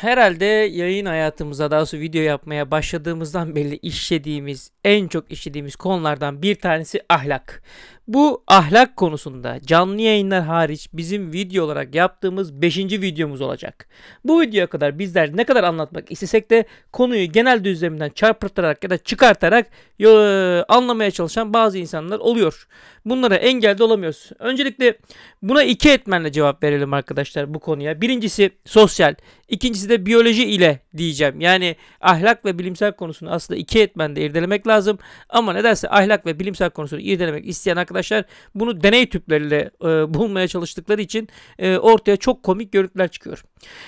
Herhalde yayın hayatımıza daha sonra video yapmaya başladığımızdan belli işlediğimiz, en çok işlediğimiz konulardan bir tanesi ahlak. Bu ahlak konusunda canlı yayınlar hariç bizim video olarak yaptığımız 5. videomuz olacak. Bu videoya kadar bizler ne kadar anlatmak istesek de konuyu genel düzleminden çarpıtarak ya da çıkartarak anlamaya çalışan bazı insanlar oluyor. Bunlara engel de olamıyoruz. Öncelikle buna iki etmenle cevap verelim arkadaşlar bu konuya. Birincisi sosyal. İkincisi de biyoloji ile diyeceğim. Yani ahlak ve bilimsel konusunu aslında iki etmende irdelemek lazım. Ama nedense ahlak ve bilimsel konusunu irdelemek isteyen arkadaşlar bunu deney tüpleriyle e, bulmaya çalıştıkları için e, ortaya çok komik görüntüler çıkıyor.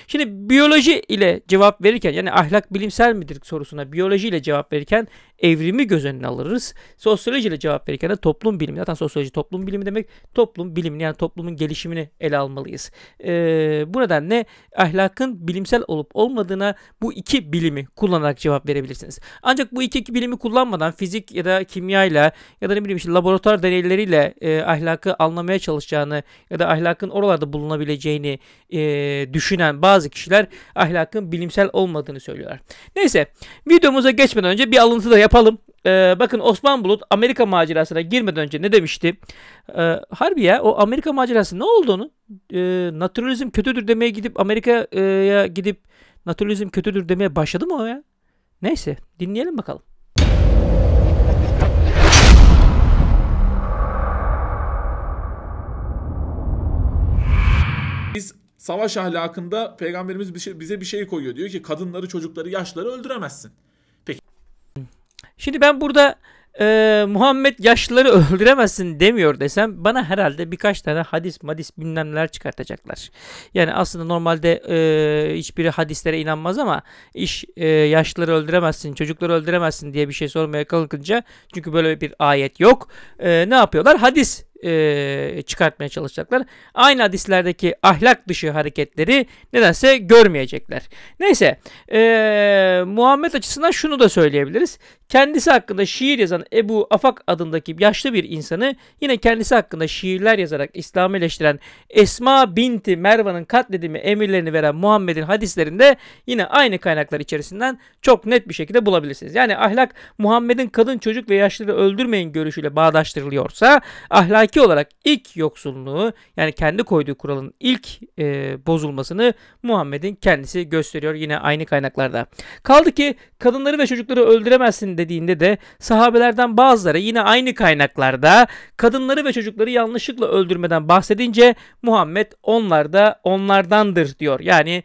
Şimdi biyoloji ile cevap verirken yani ahlak bilimsel midir sorusuna biyoloji ile cevap verirken evrimi göz önüne alırız. Sosyolojiyle cevap verirken de toplum bilimi. Zaten sosyoloji toplum bilimi demek. Toplum bilimini yani toplumun gelişimini ele almalıyız. Ee, bu nedenle ahlakın bilimsel olup olmadığına bu iki bilimi kullanarak cevap verebilirsiniz. Ancak bu iki, iki bilimi kullanmadan fizik ya da kimyayla ya da ne bileyim işte laboratuvar deneyleriyle e, ahlakı anlamaya çalışacağını ya da ahlakın oralarda bulunabileceğini e, düşünen bazı kişiler ahlakın bilimsel olmadığını söylüyorlar. Neyse videomuza geçmeden önce bir alıntı da yap yapalım. Ee, bakın Osman Bulut Amerika macerasına girmeden önce ne demişti? Ee, harbi ya o Amerika macerası ne olduğunu e, ee, naturalizm kötüdür demeye gidip Amerika'ya gidip naturalizm kötüdür demeye başladı mı o ya? Neyse dinleyelim bakalım. Biz savaş ahlakında peygamberimiz şey- bize bir şey koyuyor. Diyor ki kadınları, çocukları, yaşları öldüremezsin. Şimdi ben burada e, Muhammed yaşlıları öldüremezsin demiyor desem bana herhalde birkaç tane hadis madis bilmem neler çıkartacaklar. Yani aslında normalde e, hiçbiri hadislere inanmaz ama iş e, yaşlıları öldüremezsin çocukları öldüremezsin diye bir şey sormaya kalkınca çünkü böyle bir ayet yok. E, ne yapıyorlar? Hadis e, çıkartmaya çalışacaklar. Aynı hadislerdeki ahlak dışı hareketleri nedense görmeyecekler. Neyse e, Muhammed açısından şunu da söyleyebiliriz. Kendisi hakkında şiir yazan Ebu Afak adındaki yaşlı bir insanı yine kendisi hakkında şiirler yazarak İslam'ı eleştiren Esma binti Mervan'ın katledimi emirlerini veren Muhammed'in hadislerinde yine aynı kaynaklar içerisinden çok net bir şekilde bulabilirsiniz. Yani ahlak Muhammed'in kadın çocuk ve yaşlıları öldürmeyin görüşüyle bağdaştırılıyorsa ahlak ahlaki olarak ilk yoksulluğu yani kendi koyduğu kuralın ilk e, bozulmasını Muhammed'in kendisi gösteriyor yine aynı kaynaklarda. Kaldı ki kadınları ve çocukları öldüremezsin dediğinde de sahabelerden bazıları yine aynı kaynaklarda kadınları ve çocukları yanlışlıkla öldürmeden bahsedince Muhammed onlar da onlardandır diyor. Yani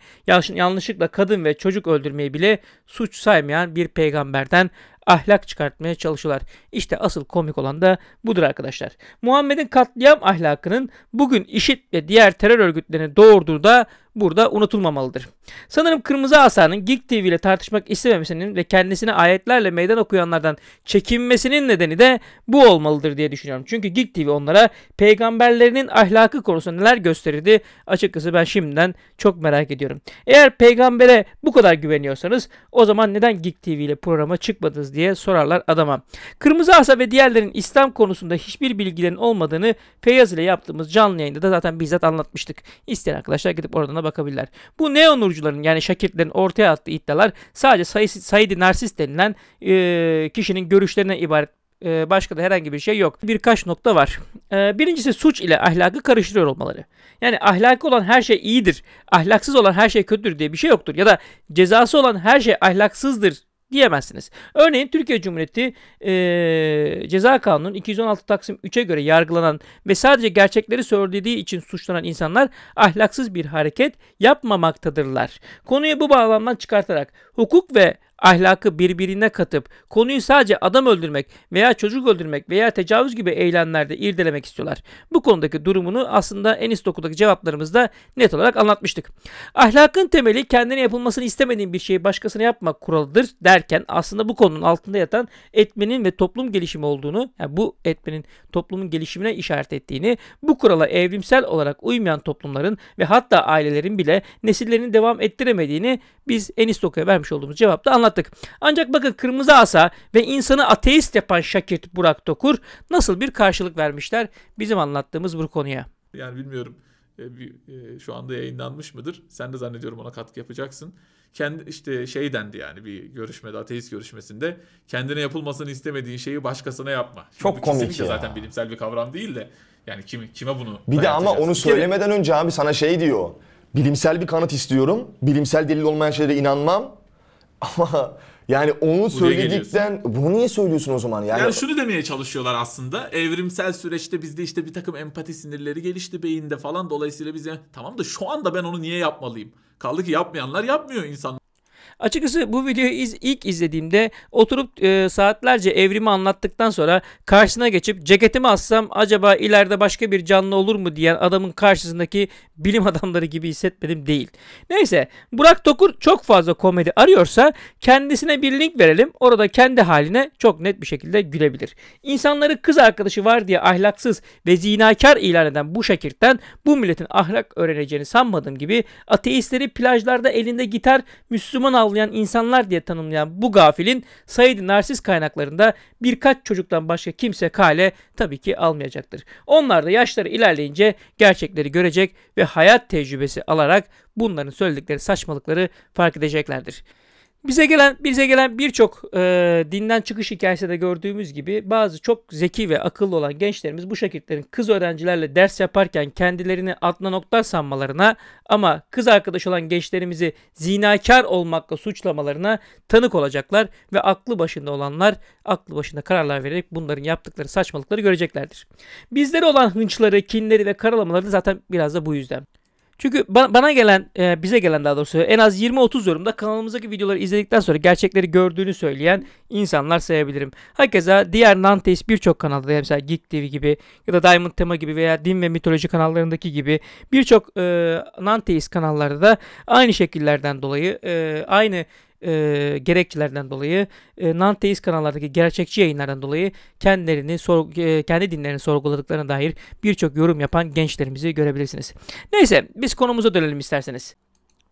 yanlışlıkla kadın ve çocuk öldürmeyi bile suç saymayan bir peygamberden ahlak çıkartmaya çalışıyorlar. İşte asıl komik olan da budur arkadaşlar. Muhammed'in katliam ahlakının bugün IŞİD ve diğer terör örgütlerine doğurduğu da burada unutulmamalıdır. Sanırım Kırmızı Asa'nın Geek TV ile tartışmak istememesinin ve kendisine ayetlerle meydan okuyanlardan çekinmesinin nedeni de bu olmalıdır diye düşünüyorum. Çünkü Geek TV onlara peygamberlerinin ahlakı konusunda neler gösterirdi açıkçası ben şimdiden çok merak ediyorum. Eğer peygambere bu kadar güveniyorsanız o zaman neden Geek TV ile programa çıkmadınız diye sorarlar adama. Kırmızı Asa ve diğerlerin İslam konusunda hiçbir bilgilerin olmadığını Feyyaz ile yaptığımız canlı yayında da zaten bizzat anlatmıştık. İsteyen arkadaşlar gidip oradan da bakabilirler. Bu neonurcuların yani şakirtlerin ortaya attığı iddialar sadece Said, Said Narsist denilen e, kişinin görüşlerine ibaret e, başka da herhangi bir şey yok. Birkaç nokta var. E, birincisi suç ile ahlakı karıştırıyor olmaları. Yani ahlakı olan her şey iyidir, ahlaksız olan her şey kötüdür diye bir şey yoktur. Ya da cezası olan her şey ahlaksızdır diyemezsiniz. Örneğin Türkiye Cumhuriyeti e, Ceza Kanunu'nun 216 Taksim 3'e göre yargılanan ve sadece gerçekleri söylediği için suçlanan insanlar ahlaksız bir hareket yapmamaktadırlar. Konuyu bu bağlamdan çıkartarak hukuk ve ahlakı birbirine katıp konuyu sadece adam öldürmek veya çocuk öldürmek veya tecavüz gibi eylemlerde irdelemek istiyorlar. Bu konudaki durumunu aslında Enis Doku'daki cevaplarımızda net olarak anlatmıştık. Ahlakın temeli kendine yapılmasını istemediğin bir şeyi başkasına yapmak kuralıdır derken aslında bu konunun altında yatan etmenin ve toplum gelişimi olduğunu, yani bu etmenin toplumun gelişimine işaret ettiğini, bu kurala evrimsel olarak uymayan toplumların ve hatta ailelerin bile nesillerini devam ettiremediğini biz Enis Doku'ya vermiş olduğumuz cevapta anlatmıştık anlattık. Ancak bakın kırmızı asa ve insanı ateist yapan Şakir Burak dokur nasıl bir karşılık vermişler bizim anlattığımız bu konuya. Yani bilmiyorum e, e, şu anda yayınlanmış mıdır? Sen de zannediyorum ona katkı yapacaksın. Kendi işte şey dendi yani bir görüşmede ateist görüşmesinde kendine yapılmasını istemediğin şeyi başkasına yapma. Şimdi Çok komik ya. zaten bilimsel bir kavram değil de yani kim kime bunu Bir de ama onu söylemeden önce abi sana şey diyor. Bilimsel bir kanıt istiyorum. Bilimsel delil olmayan şeylere inanmam ama yani onu söyledikten bunu niye söylüyorsun o zaman? Yani... yani şunu demeye çalışıyorlar aslında. Evrimsel süreçte bizde işte bir takım empati sinirleri gelişti beyinde falan. Dolayısıyla biz tamam da şu anda ben onu niye yapmalıyım? Kaldı ki yapmayanlar yapmıyor insan. Açıkçası bu videoyu iz, ilk izlediğimde oturup e, saatlerce evrimi anlattıktan sonra karşısına geçip ceketimi assam acaba ileride başka bir canlı olur mu diyen adamın karşısındaki bilim adamları gibi hissetmedim değil. Neyse Burak Tokur çok fazla komedi arıyorsa kendisine bir link verelim. Orada kendi haline çok net bir şekilde gülebilir. İnsanları kız arkadaşı var diye ahlaksız ve zinakar ilan eden bu şakirtten bu milletin ahlak öğreneceğini sanmadığım gibi ateistleri plajlarda elinde gitar Müslüman avlayan insanlar diye tanımlayan bu gafilin Said Narsis kaynaklarında birkaç çocuktan başka kimse kale tabii ki almayacaktır. Onlar da yaşları ilerleyince gerçekleri görecek ve hayat tecrübesi alarak bunların söyledikleri saçmalıkları fark edeceklerdir. Bize gelen bize gelen birçok e, dinden çıkış hikayesinde gördüğümüz gibi bazı çok zeki ve akıllı olan gençlerimiz bu şakirtlerin kız öğrencilerle ders yaparken kendilerini Adnan Oktar sanmalarına ama kız arkadaş olan gençlerimizi zinakar olmakla suçlamalarına tanık olacaklar ve aklı başında olanlar aklı başında kararlar vererek bunların yaptıkları saçmalıkları göreceklerdir. Bizlere olan hınçları, kinleri ve karalamaları zaten biraz da bu yüzden. Çünkü bana gelen, e, bize gelen daha doğrusu en az 20-30 yorumda kanalımızdaki videoları izledikten sonra gerçekleri gördüğünü söyleyen insanlar sayabilirim. Herkese diğer Nantes birçok kanalda mesela Geek TV gibi ya da Diamond Tema gibi veya din ve mitoloji kanallarındaki gibi birçok e, Nantes kanallarda da aynı şekillerden dolayı e, aynı e, gerekçelerden dolayı e, non-teist kanallardaki gerçekçi yayınlardan dolayı kendilerini sor, e, kendi dinlerini sorguladıklarına dair birçok yorum yapan gençlerimizi görebilirsiniz. Neyse biz konumuza dönelim isterseniz.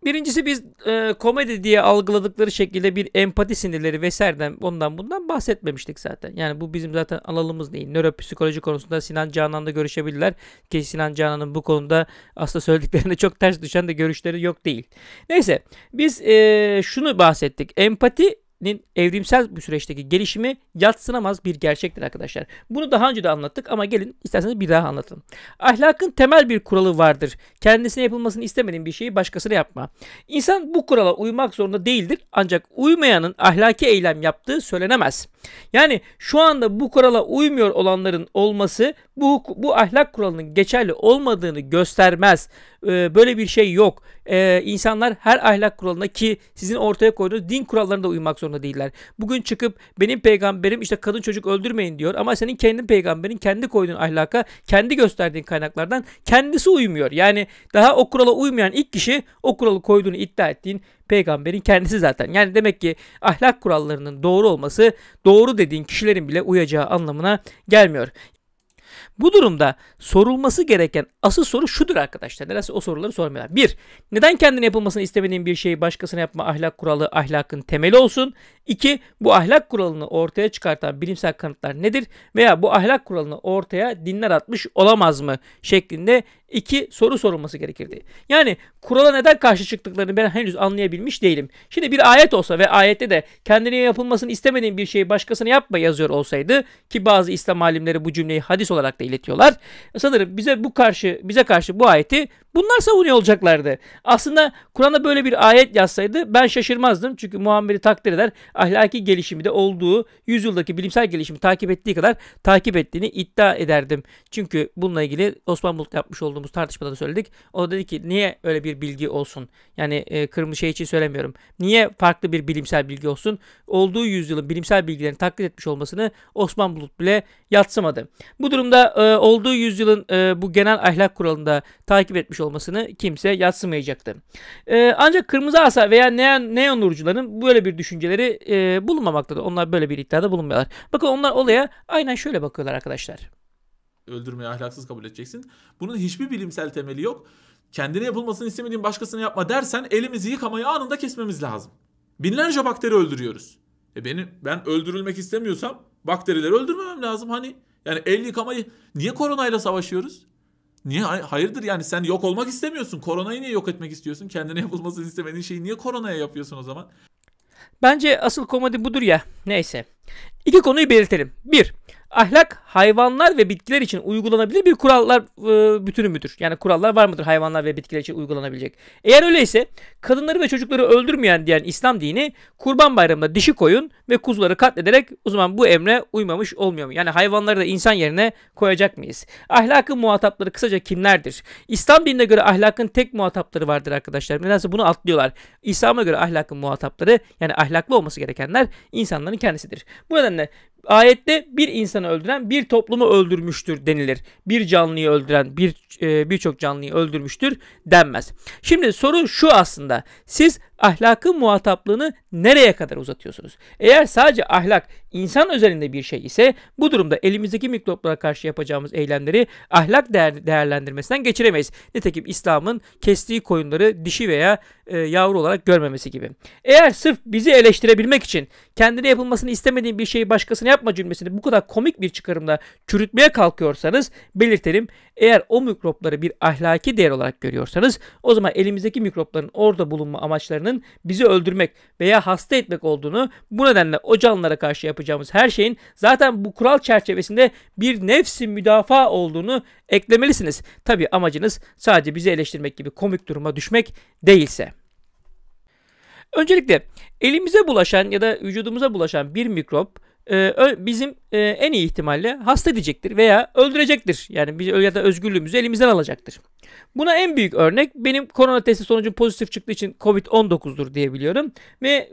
Birincisi biz e, komedi diye algıladıkları şekilde bir empati sinirleri vesaireden ondan bundan bahsetmemiştik zaten. Yani bu bizim zaten alalımız değil. Nöropsikoloji konusunda Sinan Canan'la görüşebilirler. Ki Sinan Canan'ın bu konuda aslında söylediklerinde çok ters düşen de görüşleri yok değil. Neyse biz e, şunu bahsettik. Empati nin evrimsel bu süreçteki gelişimi yatsınamaz bir gerçektir arkadaşlar. Bunu daha önce de anlattık ama gelin isterseniz bir daha anlatın. Ahlakın temel bir kuralı vardır. Kendisine yapılmasını istemediğin bir şeyi başkasına yapma. İnsan bu kurala uymak zorunda değildir ancak uymayanın ahlaki eylem yaptığı söylenemez. Yani şu anda bu kurala uymuyor olanların olması bu, bu ahlak kuralının geçerli olmadığını göstermez. Ee, böyle bir şey yok. Ee, insanlar her ahlak kuralına ki sizin ortaya koyduğunuz din kurallarına da uymak zorunda kıvamda değiller. Bugün çıkıp benim peygamberim işte kadın çocuk öldürmeyin diyor ama senin kendi peygamberin kendi koyduğun ahlaka, kendi gösterdiğin kaynaklardan kendisi uymuyor. Yani daha o kurala uymayan ilk kişi o kuralı koyduğunu iddia ettiğin peygamberin kendisi zaten. Yani demek ki ahlak kurallarının doğru olması doğru dediğin kişilerin bile uyacağı anlamına gelmiyor. Bu durumda sorulması gereken asıl soru şudur arkadaşlar. neresi o soruları sormuyorlar. Bir, neden kendine yapılmasını istemediğin bir şeyi başkasına yapma ahlak kuralı ahlakın temeli olsun. İki, bu ahlak kuralını ortaya çıkartan bilimsel kanıtlar nedir? Veya bu ahlak kuralını ortaya dinler atmış olamaz mı? Şeklinde iki soru sorulması gerekirdi. Yani kurala neden karşı çıktıklarını ben henüz anlayabilmiş değilim. Şimdi bir ayet olsa ve ayette de kendine yapılmasını istemediğin bir şeyi başkasına yapma yazıyor olsaydı ki bazı İslam alimleri bu cümleyi hadis olarak da iletiyorlar. Sanırım bize bu karşı bize karşı bu ayeti Bunlar savunuyor olacaklardı. Aslında Kur'an'a böyle bir ayet yazsaydı ben şaşırmazdım. Çünkü Muhammed'i takdir eder. Ahlaki gelişimi de olduğu yüzyıldaki bilimsel gelişimi takip ettiği kadar takip ettiğini iddia ederdim. Çünkü bununla ilgili Osman Bulut yapmış olduğumuz tartışmada da söyledik. O da dedi ki niye öyle bir bilgi olsun? Yani e, kırmızı şey için söylemiyorum. Niye farklı bir bilimsel bilgi olsun? Olduğu yüzyılın bilimsel bilgilerini taklit etmiş olmasını Osman Bulut bile yatsımadı. Bu durumda e, olduğu yüzyılın e, bu genel ahlak kuralında takip etmiş olmasını kimse yatsımayacaktı. E, ancak kırmızı asa veya neon, neon nurcuların böyle bir düşünceleri e, bulunmamaktadır. Onlar böyle bir iddiada bulunmuyorlar. Bakın onlar olaya aynen şöyle bakıyorlar arkadaşlar. Öldürmeyi ahlaksız kabul edeceksin. Bunun hiçbir bilimsel temeli yok. Kendine yapılmasını istemediğin başkasına yapma dersen elimizi yıkamayı anında kesmemiz lazım. Binlerce bakteri öldürüyoruz. E benim ben öldürülmek istemiyorsam bakterileri öldürmemem lazım hani. Yani el yıkamayı niye koronayla savaşıyoruz? Niye? Hani hayırdır yani sen yok olmak istemiyorsun. Koronayı niye yok etmek istiyorsun? Kendine yapılmasını istemediğin şeyi niye koronaya yapıyorsun o zaman? Bence asıl komedi budur ya. Neyse. İki konuyu belirtelim. Bir, ahlak hayvanlar ve bitkiler için uygulanabilir bir kurallar e, bütünü müdür? Yani kurallar var mıdır hayvanlar ve bitkiler için uygulanabilecek? Eğer öyleyse kadınları ve çocukları öldürmeyen diyen İslam dini kurban bayramında dişi koyun ve kuzuları katlederek o zaman bu emre uymamış olmuyor mu? Yani hayvanları da insan yerine koyacak mıyız? Ahlakın muhatapları kısaca kimlerdir? İslam dinine göre ahlakın tek muhatapları vardır arkadaşlar. Nedense bunu atlıyorlar. İslam'a göre ahlakın muhatapları yani ahlaklı olması gerekenler insanların kendisidir. Bu nedenle ayette bir insanı öldüren bir bir toplumu öldürmüştür denilir. Bir canlıyı öldüren bir e, birçok canlıyı öldürmüştür denmez. Şimdi soru şu aslında. Siz ahlakın muhataplığını nereye kadar uzatıyorsunuz? Eğer sadece ahlak insan özelinde bir şey ise bu durumda elimizdeki mikroplara karşı yapacağımız eylemleri ahlak değer, değerlendirmesinden geçiremeyiz. Nitekim İslam'ın kestiği koyunları dişi veya e, yavru olarak görmemesi gibi. Eğer sırf bizi eleştirebilmek için kendine yapılmasını istemediğin bir şeyi başkasına yapma cümlesini bu kadar komik bir çıkarımda çürütmeye kalkıyorsanız belirtelim eğer o mikropları bir ahlaki değer olarak görüyorsanız o zaman elimizdeki mikropların orada bulunma amaçlarının bizi öldürmek veya hasta etmek olduğunu bu nedenle o canlılara karşı yapacağımız her şeyin zaten bu kural çerçevesinde bir nefsi müdafaa olduğunu eklemelisiniz. Tabi amacınız sadece bizi eleştirmek gibi komik duruma düşmek değilse. Öncelikle elimize bulaşan ya da vücudumuza bulaşan bir mikrop e, bizim e, en iyi ihtimalle hasta edecektir veya öldürecektir. Yani biz ya da özgürlüğümüzü elimizden alacaktır. Buna en büyük örnek benim korona testi sonucu pozitif çıktığı için Covid-19'dur diyebiliyorum. Ve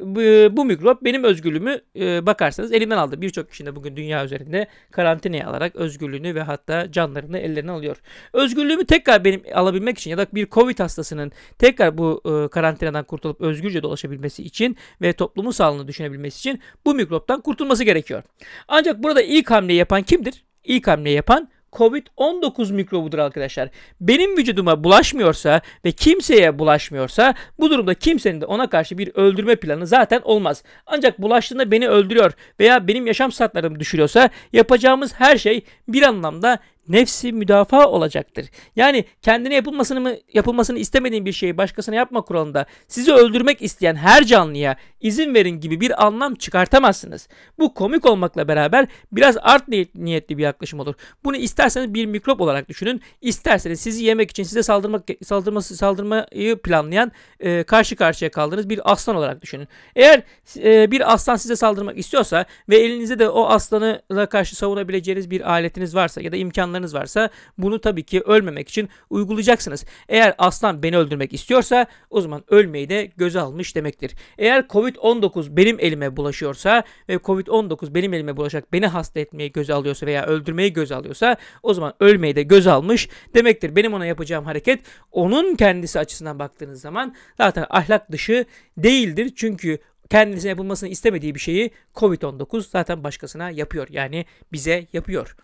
bu mikrop benim özgürlüğümü e, bakarsanız elimden aldı. Birçok kişinin de bugün dünya üzerinde karantinaya alarak özgürlüğünü ve hatta canlarını ellerine alıyor. Özgürlüğümü tekrar benim alabilmek için ya da bir Covid hastasının tekrar bu e, karantinadan kurtulup özgürce dolaşabilmesi için ve toplumun sağlığını düşünebilmesi için bu mikroptan kurtulması gerekiyor. Ancak burada ilk hamle yapan kimdir? İlk hamle yapan Covid-19 mikrobudur arkadaşlar. Benim vücuduma bulaşmıyorsa ve kimseye bulaşmıyorsa bu durumda kimsenin de ona karşı bir öldürme planı zaten olmaz. Ancak bulaştığında beni öldürüyor veya benim yaşam saatlerimi düşürüyorsa yapacağımız her şey bir anlamda nefsi müdafaa olacaktır. Yani kendine yapılmasını mı yapılmasını istemediğin bir şeyi başkasına yapma kuralında sizi öldürmek isteyen her canlıya izin verin gibi bir anlam çıkartamazsınız. Bu komik olmakla beraber biraz art niyetli bir yaklaşım olur. Bunu isterseniz bir mikrop olarak düşünün, isterseniz sizi yemek için size saldırmak saldırması saldırmayı planlayan e, karşı karşıya kaldığınız bir aslan olarak düşünün. Eğer e, bir aslan size saldırmak istiyorsa ve elinizde de o aslanla karşı savunabileceğiniz bir aletiniz varsa ya da imkan planlarınız varsa bunu tabii ki ölmemek için uygulayacaksınız. Eğer aslan beni öldürmek istiyorsa o zaman ölmeyi de göze almış demektir. Eğer Covid-19 benim elime bulaşıyorsa ve Covid-19 benim elime bulaşarak beni hasta etmeyi göze alıyorsa veya öldürmeyi göze alıyorsa o zaman ölmeyi de göze almış demektir. Benim ona yapacağım hareket onun kendisi açısından baktığınız zaman zaten ahlak dışı değildir. Çünkü kendisine yapılmasını istemediği bir şeyi Covid-19 zaten başkasına yapıyor. Yani bize yapıyor.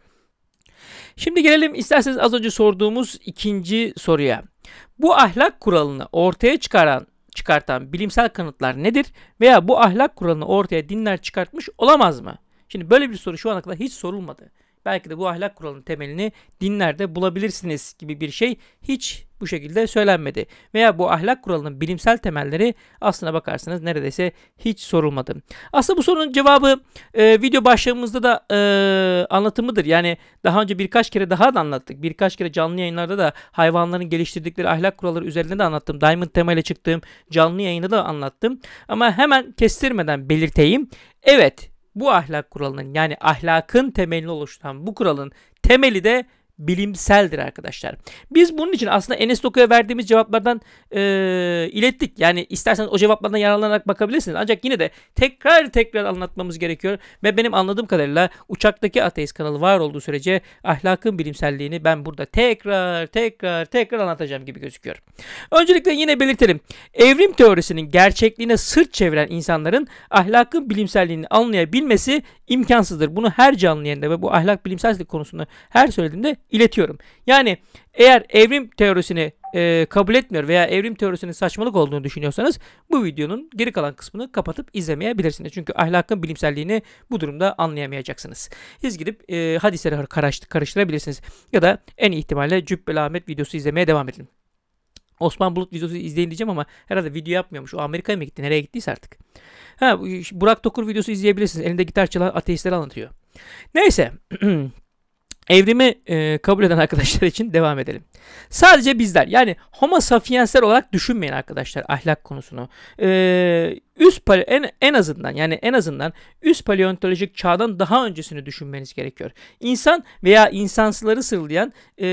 Şimdi gelelim isterseniz az önce sorduğumuz ikinci soruya. Bu ahlak kuralını ortaya çıkaran çıkartan bilimsel kanıtlar nedir veya bu ahlak kuralını ortaya dinler çıkartmış olamaz mı? Şimdi böyle bir soru şu ana kadar hiç sorulmadı. Belki de bu ahlak kuralının temelini dinlerde bulabilirsiniz gibi bir şey hiç bu şekilde söylenmedi. Veya bu ahlak kuralının bilimsel temelleri aslına bakarsanız neredeyse hiç sorulmadı. Aslında bu sorunun cevabı e, video başlığımızda da e, anlatımıdır. Yani daha önce birkaç kere daha da anlattık. Birkaç kere canlı yayınlarda da hayvanların geliştirdikleri ahlak kuralları üzerinde de anlattım. Diamond temayla çıktığım canlı yayında da anlattım. Ama hemen kestirmeden belirteyim. Evet bu ahlak kuralının yani ahlakın temelini oluşturan bu kuralın temeli de bilimseldir arkadaşlar. Biz bunun için aslında Enes Doku'ya verdiğimiz cevaplardan e, ilettik. Yani isterseniz o cevaplardan yararlanarak bakabilirsiniz. Ancak yine de tekrar tekrar anlatmamız gerekiyor. Ve benim anladığım kadarıyla uçaktaki ateist kanalı var olduğu sürece ahlakın bilimselliğini ben burada tekrar tekrar tekrar anlatacağım gibi gözüküyor. Öncelikle yine belirtelim. Evrim teorisinin gerçekliğine sırt çeviren insanların ahlakın bilimselliğini anlayabilmesi imkansızdır. Bunu her canlı yerinde ve bu ahlak bilimsellik konusunu her söylediğimde iletiyorum. Yani eğer evrim teorisini e, kabul etmiyor veya evrim teorisinin saçmalık olduğunu düşünüyorsanız bu videonun geri kalan kısmını kapatıp izlemeyebilirsiniz. Çünkü ahlakın bilimselliğini bu durumda anlayamayacaksınız. Siz gidip e, hadisleri karıştırabilirsiniz. Ya da en ihtimalle Cübbeli Ahmet videosu izlemeye devam edin. Osman Bulut videosu izleyin diyeceğim ama herhalde video yapmıyormuş. O Amerika'ya mı gitti? Nereye gittiyse artık. Ha, Burak Tokur videosu izleyebilirsiniz. Elinde gitar çalan ateistleri anlatıyor. Neyse. Evrimi e, kabul eden arkadaşlar için devam edelim. Sadece bizler yani homo sapiensler olarak düşünmeyin arkadaşlar ahlak konusunu. Ee, üst en, en azından yani en azından üst paleontolojik çağdan daha öncesini düşünmeniz gerekiyor. İnsan veya insansıları sırlayan e,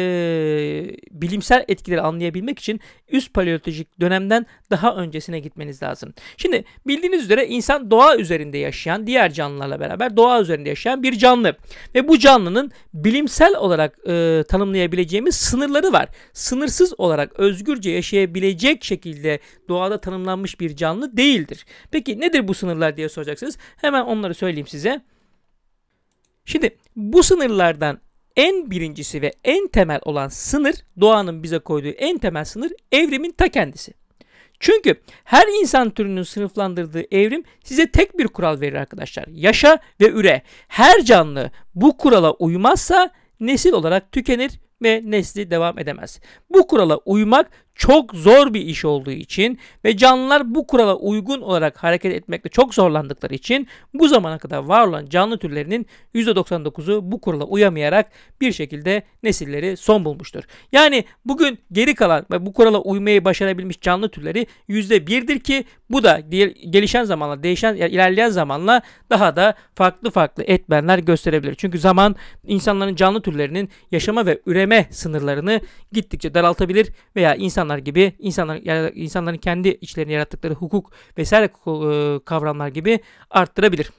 bilimsel etkileri anlayabilmek için üst paleontolojik dönemden daha öncesine gitmeniz lazım. Şimdi bildiğiniz üzere insan doğa üzerinde yaşayan diğer canlılarla beraber doğa üzerinde yaşayan bir canlı ve bu canlının bilimsel olarak e, tanımlayabileceğimiz sınırları var var. Sınırsız olarak özgürce yaşayabilecek şekilde doğada tanımlanmış bir canlı değildir. Peki nedir bu sınırlar diye soracaksınız. Hemen onları söyleyeyim size. Şimdi bu sınırlardan en birincisi ve en temel olan sınır, doğanın bize koyduğu en temel sınır evrimin ta kendisi. Çünkü her insan türünün sınıflandırdığı evrim size tek bir kural verir arkadaşlar. Yaşa ve üre. Her canlı bu kurala uymazsa nesil olarak tükenir ve nesli devam edemez. Bu kurala uymak çok zor bir iş olduğu için ve canlılar bu kurala uygun olarak hareket etmekte çok zorlandıkları için bu zamana kadar var olan canlı türlerinin %99'u bu kurala uyamayarak bir şekilde nesilleri son bulmuştur. Yani bugün geri kalan ve bu kurala uymayı başarabilmiş canlı türleri %1'dir ki bu da gelişen zamanla, değişen ilerleyen zamanla daha da farklı farklı etmenler gösterebilir. Çünkü zaman insanların canlı türlerinin yaşama ve üreme sınırlarını gittikçe daraltabilir veya insan insanlar gibi insanlar insanların kendi içlerini yarattıkları hukuk vesaire e, kavramlar gibi arttırabilir.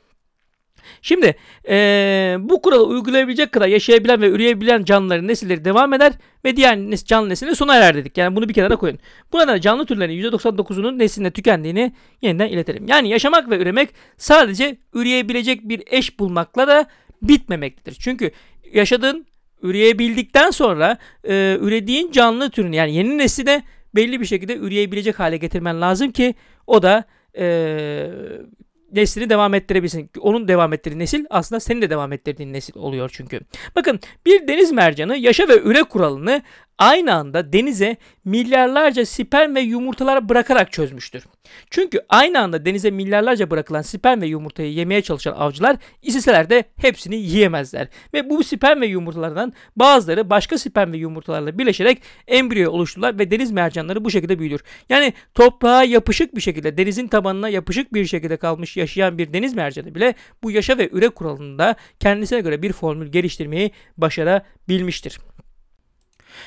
Şimdi e, bu kuralı uygulayabilecek kadar yaşayabilen ve üreyebilen canlıların nesilleri devam eder ve diğer nes canlı nesili sona erer dedik. Yani bunu bir kenara koyun. Burada canlı türlerin %99'unun neslinde tükendiğini yeniden iletelim. Yani yaşamak ve üremek sadece üreyebilecek bir eş bulmakla da bitmemektedir. Çünkü yaşadığın üreyebildikten sonra e, ürediğin canlı türün yani yeni nesli belli bir şekilde üreyebilecek hale getirmen lazım ki o da e, neslini devam ettirebilsin. Onun devam ettirdiği nesil aslında senin de devam ettirdiğin nesil oluyor çünkü. Bakın bir deniz mercanı yaşa ve üre kuralını aynı anda denize milyarlarca sperm ve yumurtalar bırakarak çözmüştür. Çünkü aynı anda denize milyarlarca bırakılan sperm ve yumurtayı yemeye çalışan avcılar isteseler de hepsini yiyemezler. Ve bu sperm ve yumurtalardan bazıları başka sperm ve yumurtalarla birleşerek embriyo oluştururlar ve deniz mercanları bu şekilde büyür. Yani toprağa yapışık bir şekilde denizin tabanına yapışık bir şekilde kalmış yaşayan bir deniz mercanı bile bu yaşa ve üre kuralında kendisine göre bir formül geliştirmeyi başarabilmiştir.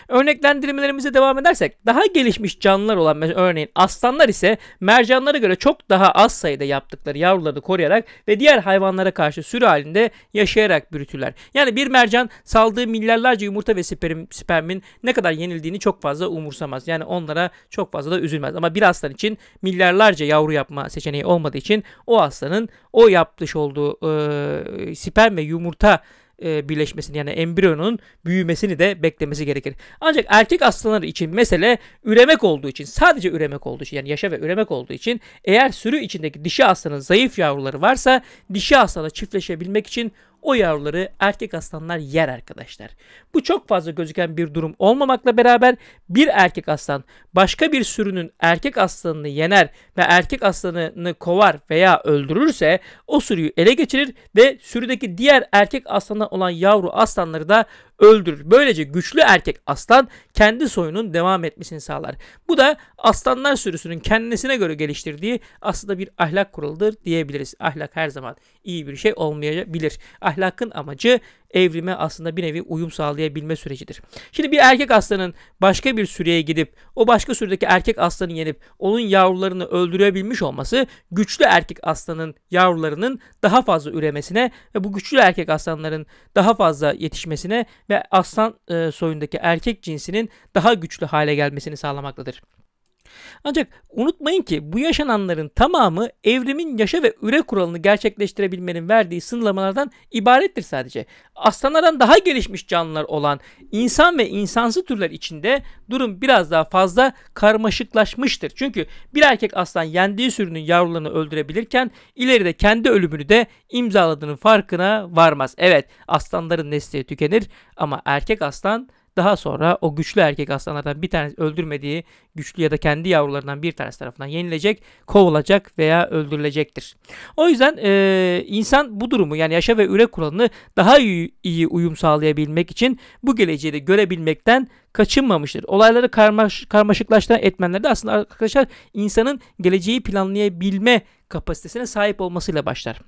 Örneklendirmelerimize devam edersek daha gelişmiş canlılar olan örneğin aslanlar ise mercanlara göre çok daha az sayıda yaptıkları yavruları koruyarak ve diğer hayvanlara karşı sürü halinde yaşayarak bürütürler. Yani bir mercan saldığı milyarlarca yumurta ve sperm, spermin ne kadar yenildiğini çok fazla umursamaz. Yani onlara çok fazla da üzülmez. Ama bir aslan için milyarlarca yavru yapma seçeneği olmadığı için o aslanın o yapmış olduğu e, sperm ve yumurta e, birleşmesini yani embriyonun büyümesini de beklemesi gerekir. Ancak erkek aslanlar için mesele üremek olduğu için sadece üremek olduğu için yani yaşa ve üremek olduğu için eğer sürü içindeki dişi aslanın zayıf yavruları varsa dişi aslanla çiftleşebilmek için o yavruları erkek aslanlar yer arkadaşlar. Bu çok fazla gözüken bir durum olmamakla beraber bir erkek aslan başka bir sürünün erkek aslanını yener ve erkek aslanını kovar veya öldürürse o sürüyü ele geçirir ve sürüdeki diğer erkek aslana olan yavru aslanları da öldürür. Böylece güçlü erkek aslan kendi soyunun devam etmesini sağlar. Bu da aslanlar sürüsünün kendisine göre geliştirdiği aslında bir ahlak kuralıdır diyebiliriz. Ahlak her zaman iyi bir şey olmayabilir. Ahlakın amacı evrime aslında bir nevi uyum sağlayabilme sürecidir. Şimdi bir erkek aslanın başka bir sürüye gidip o başka sürüdeki erkek aslanı yenip onun yavrularını öldürebilmiş olması güçlü erkek aslanın yavrularının daha fazla üremesine ve bu güçlü erkek aslanların daha fazla yetişmesine ve aslan e, soyundaki erkek cinsinin daha güçlü hale gelmesini sağlamaktadır. Ancak unutmayın ki bu yaşananların tamamı evrimin yaşa ve üre kuralını gerçekleştirebilmenin verdiği sınırlamalardan ibarettir sadece. Aslanlardan daha gelişmiş canlılar olan insan ve insansı türler içinde durum biraz daha fazla karmaşıklaşmıştır. Çünkü bir erkek aslan yendiği sürünün yavrularını öldürebilirken ileride kendi ölümünü de imzaladığının farkına varmaz. Evet aslanların nesli tükenir ama erkek aslan daha sonra o güçlü erkek aslanlardan bir tanesi öldürmediği güçlü ya da kendi yavrularından bir tanesi tarafından yenilecek, kovulacak veya öldürülecektir. O yüzden e, insan bu durumu yani yaşa ve üre kuralını daha iyi, uyum sağlayabilmek için bu geleceği de görebilmekten kaçınmamıştır. Olayları karmaş, karmaşıklaştıran etmenler de aslında arkadaşlar insanın geleceği planlayabilme kapasitesine sahip olmasıyla başlar.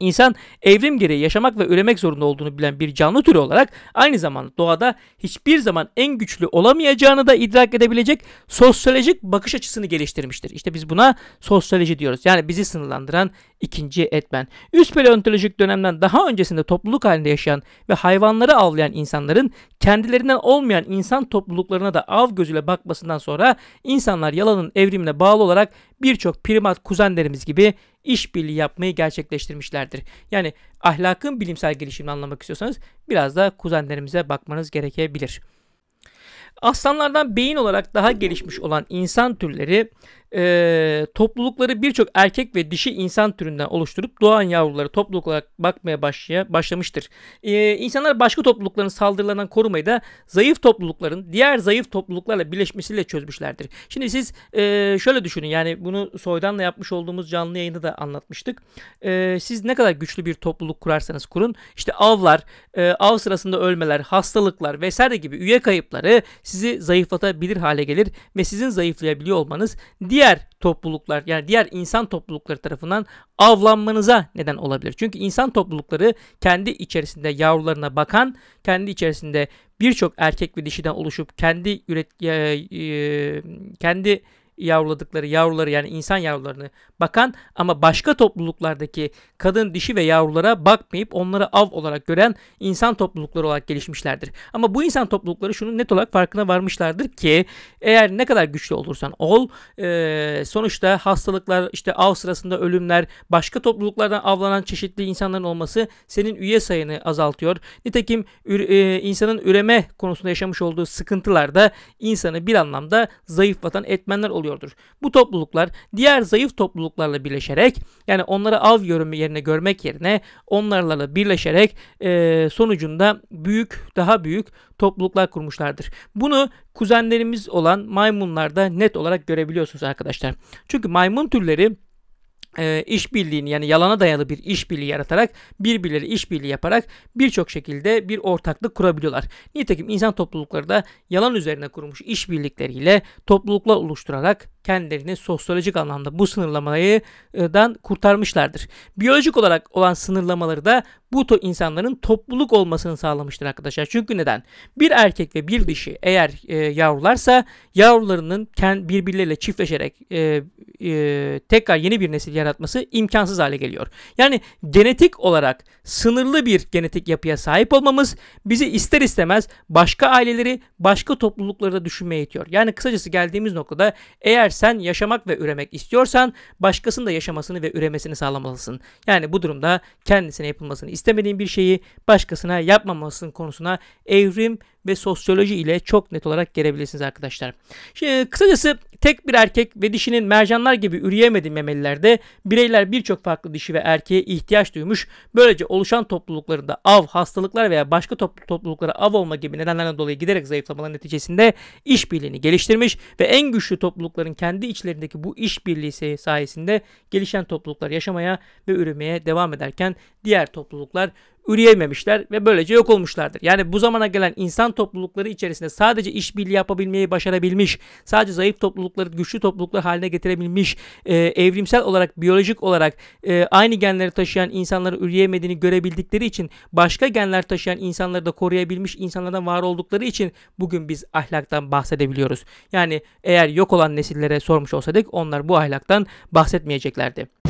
İnsan evrim gereği yaşamak ve üremek zorunda olduğunu bilen bir canlı türü olarak aynı zamanda doğada hiçbir zaman en güçlü olamayacağını da idrak edebilecek sosyolojik bakış açısını geliştirmiştir. İşte biz buna sosyoloji diyoruz. Yani bizi sınırlandıran ikinci etmen. Üst paleontolojik dönemden daha öncesinde topluluk halinde yaşayan ve hayvanları avlayan insanların kendilerinden olmayan insan topluluklarına da av gözüyle bakmasından sonra insanlar yalanın evrimine bağlı olarak birçok primat kuzenlerimiz gibi işbirliği yapmayı gerçekleştirmişlerdir. Yani ahlakın bilimsel gelişimini anlamak istiyorsanız biraz da kuzenlerimize bakmanız gerekebilir. Aslanlardan beyin olarak daha gelişmiş olan insan türleri e, toplulukları birçok erkek ve dişi insan türünden oluşturup doğan yavruları topluluk olarak bakmaya başlaya, başlamıştır. E, insanlar başka toplulukların saldırılarından korumayı da zayıf toplulukların diğer zayıf topluluklarla birleşmesiyle çözmüşlerdir. Şimdi siz e, şöyle düşünün yani bunu soydanla yapmış olduğumuz canlı yayını da anlatmıştık. E, siz ne kadar güçlü bir topluluk kurarsanız kurun işte avlar, e, av sırasında ölmeler, hastalıklar vesaire gibi üye kayıpları olayları sizi zayıflatabilir hale gelir ve sizin zayıflayabiliyor olmanız diğer topluluklar yani diğer insan toplulukları tarafından avlanmanıza neden olabilir. Çünkü insan toplulukları kendi içerisinde yavrularına bakan, kendi içerisinde birçok erkek ve dişiden oluşup kendi üret e, e, kendi yavruladıkları yavruları yani insan yavrularını bakan ama başka topluluklardaki kadın dişi ve yavrulara bakmayıp onları av olarak gören insan toplulukları olarak gelişmişlerdir. Ama bu insan toplulukları şunun net olarak farkına varmışlardır ki eğer ne kadar güçlü olursan ol e, sonuçta hastalıklar işte av sırasında ölümler başka topluluklardan avlanan çeşitli insanların olması senin üye sayını azaltıyor. Nitekim e, insanın üreme konusunda yaşamış olduğu sıkıntılar da insanı bir anlamda zayıflatan etmenler oluyor oluyordur. Bu topluluklar diğer zayıf topluluklarla birleşerek yani onları av görme yerine görmek yerine onlarla birleşerek e, sonucunda büyük daha büyük topluluklar kurmuşlardır. Bunu kuzenlerimiz olan maymunlarda net olarak görebiliyorsunuz arkadaşlar. Çünkü maymun türleri e, birliğini yani yalana dayalı bir iş birliği yaratarak birbirleri iş birliği yaparak birçok şekilde bir ortaklık kurabiliyorlar. Nitekim insan toplulukları da yalan üzerine kurmuş iş birlikleriyle topluluklar oluşturarak kendilerini sosyolojik anlamda bu sınırlamadan kurtarmışlardır. Biyolojik olarak olan sınırlamaları da bu to insanların topluluk olmasını sağlamıştır arkadaşlar. Çünkü neden? Bir erkek ve bir dişi eğer e, yavrularsa yavrularının kend birbirleriyle çiftleşerek e, e, tekrar yeni bir nesil yaratması imkansız hale geliyor. Yani genetik olarak sınırlı bir genetik yapıya sahip olmamız bizi ister istemez başka aileleri, başka toplulukları da düşünmeye itiyor. Yani kısacası geldiğimiz noktada eğer sen yaşamak ve üremek istiyorsan başkasının da yaşamasını ve üremesini sağlamalısın. Yani bu durumda kendisine yapılmasını istemediğin bir şeyi başkasına yapmamasının konusuna evrim ve sosyoloji ile çok net olarak gelebilirsiniz arkadaşlar. Şimdi, kısacası tek bir erkek ve dişinin mercanlar gibi üreyemediği memelilerde bireyler birçok farklı dişi ve erkeğe ihtiyaç duymuş. Böylece oluşan topluluklarında av, hastalıklar veya başka topluluklara av olma gibi nedenlerden dolayı giderek zayıflamaların neticesinde işbirliğini geliştirmiş ve en güçlü toplulukların kendi içlerindeki bu işbirliği sayesinde gelişen topluluklar yaşamaya ve üremeye devam ederken diğer topluluklar üreyememişler ve böylece yok olmuşlardır. Yani bu zamana gelen insan toplulukları içerisinde sadece işbirliği yapabilmeyi başarabilmiş, sadece zayıf toplulukları güçlü topluluklar haline getirebilmiş, e, evrimsel olarak, biyolojik olarak e, aynı genleri taşıyan insanları üreyemediğini görebildikleri için başka genler taşıyan insanları da koruyabilmiş insanlardan var oldukları için bugün biz ahlaktan bahsedebiliyoruz. Yani eğer yok olan nesillere sormuş olsaydık onlar bu ahlaktan bahsetmeyeceklerdi.